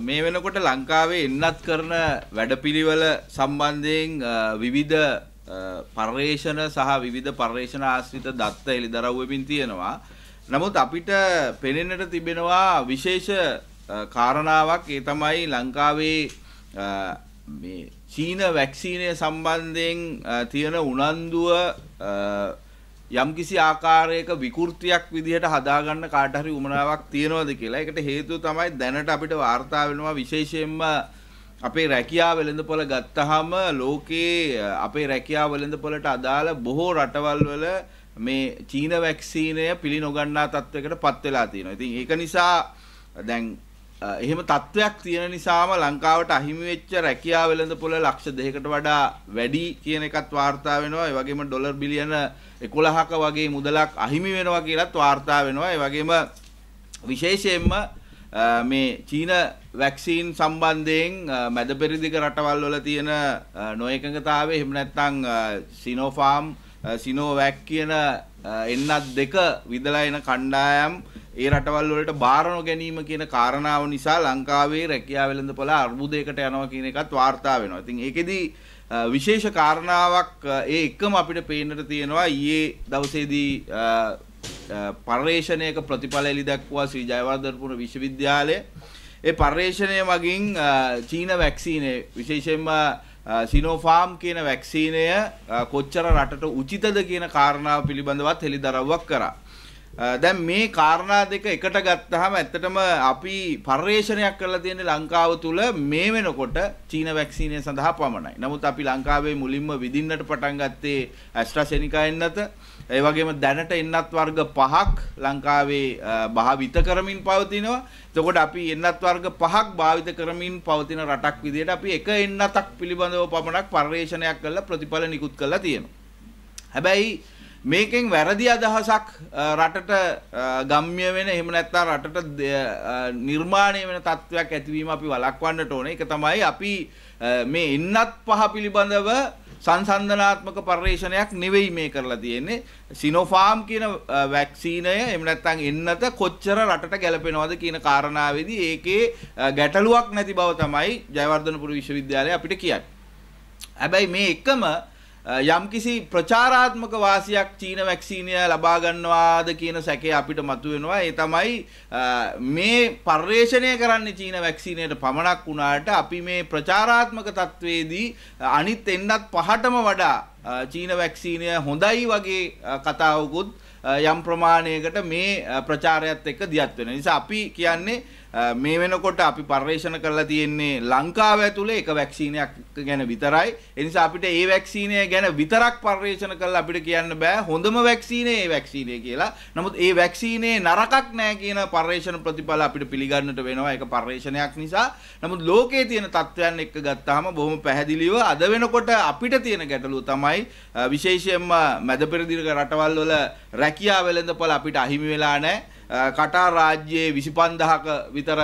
මේ වෙනකොට ලංකාවේ එන්නත් කරන වැඩපිළිවෙල සම්බන්ධයෙන් විවිධ පර්යේෂණ සහ විවිධ පර්යේෂණ ආශ්‍රිත දත්ත එළිදරව්වෙමින් තියෙනවා. නමුත් අපිට පෙනෙන්නට තිබෙනවා විශේෂ කාරණාවක් ඒ තමයි ලංකාවේ මේ චීන වැක්සීනය සම්බන්ධයෙන් තියෙන උනන්දුව යම්කිසි ආකාරයක විකෘතියක් විදිහට හදාගන්න කාට හරි උමනාවක් තියනවාද කියලා. ඒකට හේතුව තමයි දැනට අපිට වාර්තා වෙනවා විශේෂයෙන්ම අපේ රැකියාව වෙළඳපොළ ගත්තාම ලෝකේ අපේ රැකියාව වෙළඳපොළට අදාළ බොහෝ රටවල් වල මේ චීන වැක්සීනය පිළි නොගන්නා තත්ත්වයකට පත් වෙලා තියෙනවා. ඉතින් ඒක නිසා දැන් එහෙම තත්ත්වයක් තියෙන නිසාම ලංකාවට අහිමි වෙච්ච රැකියාව වෙළඳපොළ ලක්ෂ 2කට වඩා වැඩි කියන එකත් වාර්තා වෙනවා. ඒ වගේම ඩොලර් බිලියන 11ක වගේ මුදලක් අහිමි වෙනවා කියලත් වාර්තා වෙනවා. ඒ වගේම විශේෂයෙන්ම මේ චීන වැක්සීන් සම්බන්ධයෙන් මැද පෙරදිග රටවල් වල තියෙන නොයකඟතාවය එහෙම නැත්නම් සිනෝෆාම් සිනෝවැක් කියන එන්නත් දෙක විදලා එන කණ්ඩායම් ඒ රටවල් වලට බාරනො ගැනීම කියන කාරණාව නිසා ලංකාවේ රැකියා වෙළඳපොළ අර්බුදයකට යනවා කියන එකත් වාර්තා වෙනවා. ඉතින් ඒකෙදි විශේෂ කාරණාවක් ඒ එකම අපිට පේන්නට තියෙනවා ඊයේ දවසේදී පර්යේෂණයක ප්‍රතිඵල එළි දක්වා ශ්‍රී ජයවර්ධනපුර විශ්වවිද්‍යාලය ඒ පර්යේෂණය මගින් චීන වැක්සීනේ විශේෂයෙන්ම සිනෝෆාම් කියන වැක්සීනය කොච්චර රටට උචිතද කියන කාරණාව පිළිබඳවත් හෙළිදරව්වක් කරා. දැන් මේ කාරණා දෙක එකට ගත්තාම ඇත්තටම අපි පර්යේෂණයක් කරලා තියෙන්නේ ලංකාව තුල මේ වෙනකොට චීන වැක්සිනය සඳහා පමණයි. නමුත් අපි ලංකාවේ මුලින්ම විදින්නට පටන් ගත්තේ ඇස්ට්‍රාසෙනිකා එන්නත. ඒ වගේම දැනට එන්නත් වර්ග පහක් ලංකාවේ භාවිත කරමින් පවතිනවා. එතකොට අපි එන්නත් වර්ග පහක් භාවිත කරමින් පවතින රටක් විදිහට අපි එක එන්නතක් පිළිබඳව පමණක් පර්යේෂණයක් කරලා ප්‍රතිඵල නිකුත් කරලා තියෙනවා. හැබැයි මේකෙන් වැරදි අදහසක් රටට ගම්ය වෙන එහෙම නැත්නම් රටට නිර්මාණය වෙන තත්වයක් ඇතිවීම අපි වළක්වන්නට ඕනේ. ඒක තමයි අපි මේ ඉන්නත් පහ පිළිබඳව සංසන්දනාත්මක පර්යේෂණයක් නෙවෙයි මේ කරලා තියෙන්නේ. සිනෝෆාම් කියන වැක්සීනය එහෙම නැත්නම් එන්නත කොච්චර රටට ගැලපෙනවද කියන කාරණාවේදී ඒකේ ගැටලුවක් නැති බව තමයි ජයවර්ධනපුර විශ්වවිද්‍යාලය අපිට කියන්නේ. හැබැයි මේ එකම යම්කිසි ප්‍රචාරාත්මක වාසියක් චීන වැක්සීනය ලබා ගන්නවාද කියන සැකේ අපිට මතුවෙනවා ඒ තමයි මේ පර්යේෂණය කරන්න චීන වැක්සීනයට පමණක් වුණාට අපි මේ ප්‍රචාරාත්මක තත්ත්වයේදී අනිත් එන්නත් පහටම වඩා චීන වැක්සීනය හොඳයි වගේ කතාවකුත් යම් ප්‍රමාණයකට මේ ප්‍රචාරයත් එක්ක දියත් වෙන නිසා අපි කියන්නේ මේ වෙනකොට අපි පර්යේෂණ කරලා තියෙන්නේ ලංකාව ඇතුලේ එක වැක්සීනයක් ගැන විතරයි. ඒ නිසා අපිට ඒ වැක්සීනය ගැන විතරක් පර්යේෂණ කරලා අපිට කියන්න බෑ හොඳම වැක්සීනය ඒ වැක්සීනය කියලා. නමුත් ඒ වැක්සීනේ නරකක් නෑ කියන පර්යේෂණ ප්‍රතිඵල අපිට පිළිගන්නට වෙනවා. ඒක පර්යේෂණයක් නිසා. නමුත් ලෝකයේ තියෙන තත්ත්වයන් එක්ක ගත්තාම බොහොම පැහැදිලිව අද වෙනකොට අපිට තියෙන ගැටලුව තමයි විශේෂයෙන්ම මැද පෙරදිග රටවල් වල රැක රැකියාව වෙළඳපොළ අපිට අහිමි වෙලා නැහැ. කටාර් රාජ්‍යයේ 25000ක විතර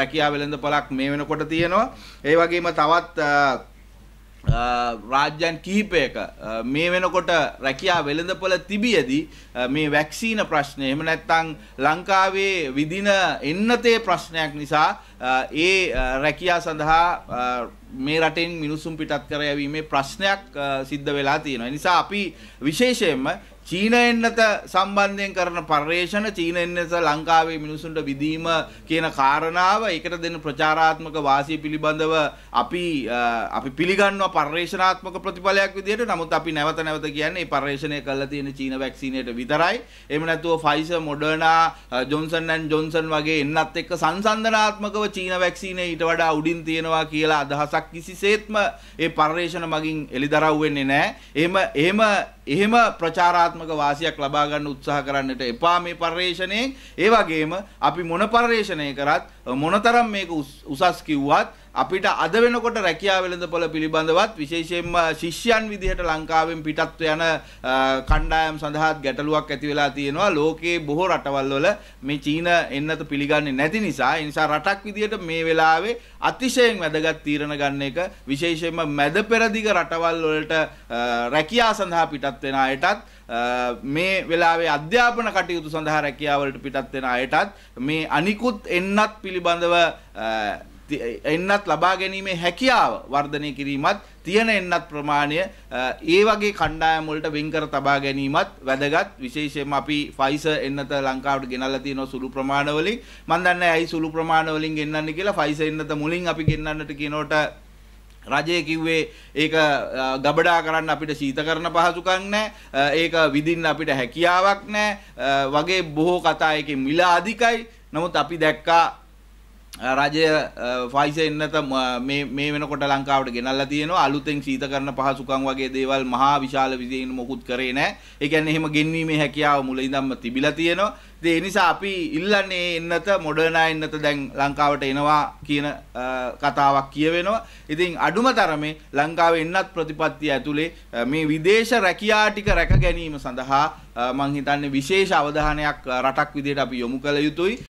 රැකියාව වෙළඳපොළක් මේ වෙනකොට තියෙනවා. ඒ වගේම තවත් රාජ්‍යන් කිහිපයක මේ වෙනකොට රැකියා වෙළඳපොළ තිබියදී මේ වැක්සීන ප්‍රශ්නය එහෙම නැත්නම් ලංකාවේ විදින එන්නතේ ප්‍රශ්නයක් නිසා ඒ රැකියා සඳහා මේ රටෙන් මිනිසුන් පිටත් කර යවීමේ ප්‍රශ්නයක් සිද්ධ වෙලා තියෙනවා. නිසා අපි විශේෂයෙන්ම චීන එන්නත සම්බන්ධයෙන් කරන පර්යේෂණ චීන එන්නත ලංකාවේ මිනිසුන්ට විදීම කියන කාරණාව ඒකට දෙන ප්‍රචාරාත්මක වාසිය පිළිබඳව අපි අපි පිළිගන්නවා පර්යේෂණාත්මක ප්‍රතිඵලයක් විදිහට නමුත් අපි නැවත නැවත කියන්නේ මේ පර්යේෂණය කරලා තියෙන චීන වැක්සීනයට විතරයි එහෙම නැතුව Pfizer Moderna Johnson and Johnson වගේ එන්නත් එක්ක සංසන්දනාත්මකව චීන වැක්සීනය ඊට වඩා උඩින් තියෙනවා කියලා අදහසක් කිසිසේත්ම ඒ පර්යේෂණ මගින් එළිදරව් වෙන්නේ නැහැ එහෙම එහෙම එහෙම ප්‍රචාරාත්මක ක්‍රියාත්මක වාසියක් ලබා ගන්න උත්සාහ කරන්නට එපා මේ පරිශ්‍රණයෙන්. ඒ වගේම අපි මොන පරිශ්‍රණය කරත් මොනතරම් මේක උසස් කිව්වත් අපිට අද වෙනකොට රැකියා වෙළඳපොළ පිළිබඳවත් විශේෂයෙන්ම ශිෂ්‍යයන් විදිහට ලංකාවෙන් පිටත්ව යන කණ්ඩායම් සඳහාත් ගැටලුවක් ඇති වෙලා තියෙනවා ලෝකයේ බොහෝ රටවල් වල මේ චීන එන්නත පිළිගන්නේ නැති නිසා ඒ නිසා රටක් විදිහට මේ වෙලාවේ අතිශයින් වැදගත් තීරණ ගන්න එක විශේෂයෙන්ම මැද පෙරදිග රටවල් වලට රැකියා සඳහා පිටත් වෙන අයටත් මේ වෙලාවේ අධ්‍යාපන කටයුතු සඳහා රැකියාවලට පිටත් වෙන අයටත් මේ අනිකුත් එන්නත් පිළිබඳව එන්නත් ලබා ගැනීමේ හැකියාව වර්ධනය කිරීමත් තියෙන එන්නත් ප්‍රමාණය ඒ වගේ කණ්ඩායම් වලට වෙන් කර තබා ගැනීමත් වැදගත් විශේෂයෙන්ම අපි ෆයිසර් එන්නත ලංකාවට ගෙනල්ලා තියෙන සුළු ප්‍රමාණ වලින් මම දන්නේ ඇයි සුළු ප්‍රමාණ වලින් ගෙන්නන්නේ කියලා ෆයිසර් එන්නත මුලින් අපි ගෙන්නන්නට කියනකොට රජය කිව්වේ ඒක ගබඩා කරන්න අපිට සීත කරන පහසුකම් නැහැ ඒක විඳින්න අපිට හැකියාවක් නැහැ වගේ බොහෝ කතා එකේ මිල අධිකයි නමුත් අපි දැක්කා රජය ෆයිස එන්නත මේ වෙනකොට ලංකාවට ගෙනල්ලා තියෙනවා අලුතෙන් සීත කරන පහසුකම් වගේ දේවල් මහා විශාල විදිහින් මොකුත් කරේ නැහැ. ඒ කියන්නේ එහෙම ගෙන්වීමේ හැකියාව මුල ඉඳන්ම තිබිලා තියෙනවා. ඉතින් ඒ නිසා අපි ඉල්ලන්නේ එන්නත මොඩර්නා එන්නත දැන් ලංකාවට එනවා කියන කතාවක් කියවෙනවා. ඉතින් අඩුම තරමේ ලංකාවේ එන්නත් ප්‍රතිපත්තිය ඇතුලේ මේ විදේශ රැකියා ටික රැක ගැනීම සඳහා මං හිතන්නේ විශේෂ අවධානයක් රටක් විදිහට අපි යොමු කළ යුතුයි.